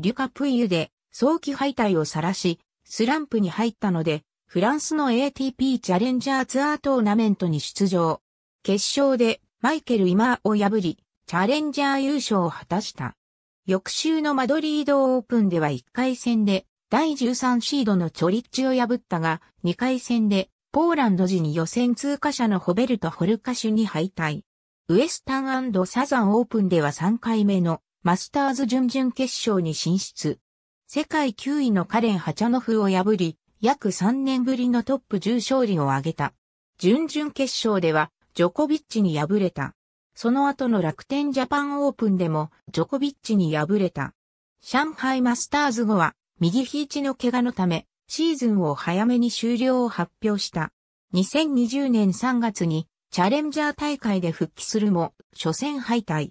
リュカ・プイユで早期敗退を晒し、スランプに入ったので、フランスの ATP チャレンジャーツアートーナメントに出場。決勝でマイケル・イマーを破り、チャレンジャー優勝を果たした。翌週のマドリードオープンでは1回戦で第13シードのチョリッチを破ったが、2回戦でポーランド時に予選通過者のホベルト・ホルカシュに敗退。ウエスタンサザンオープンでは3回目のマスターズ準々決勝に進出。世界9位のカレン・ハチャノフを破り、約3年ぶりのトップ10勝利を挙げた。準々決勝では、ジョコビッチに敗れた。その後の楽天ジャパンオープンでも、ジョコビッチに敗れた。上海マスターズ後は、右肘の怪我のため、シーズンを早めに終了を発表した。2020年3月に、チャレンジャー大会で復帰するも、初戦敗退。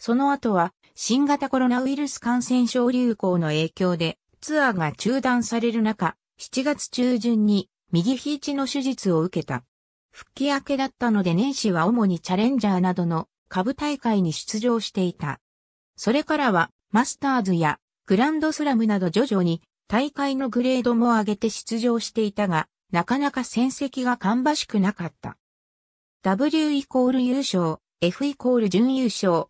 その後は新型コロナウイルス感染症流行の影響でツアーが中断される中、7月中旬に右肘の手術を受けた。復帰明けだったので年始は主にチャレンジャーなどの株大会に出場していた。それからはマスターズやグランドスラムなど徐々に大会のグレードも上げて出場していたが、なかなか戦績が芳しくなかった。W イコール優勝、F イコール準優勝、